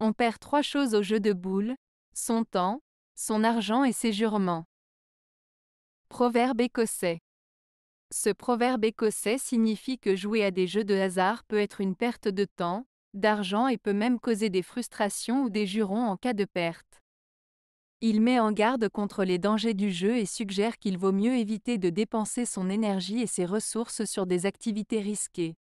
On perd trois choses au jeu de boules, son temps, son argent et ses jurements. Proverbe écossais. Ce proverbe écossais signifie que jouer à des jeux de hasard peut être une perte de temps, d'argent et peut même causer des frustrations ou des jurons en cas de perte. Il met en garde contre les dangers du jeu et suggère qu'il vaut mieux éviter de dépenser son énergie et ses ressources sur des activités risquées.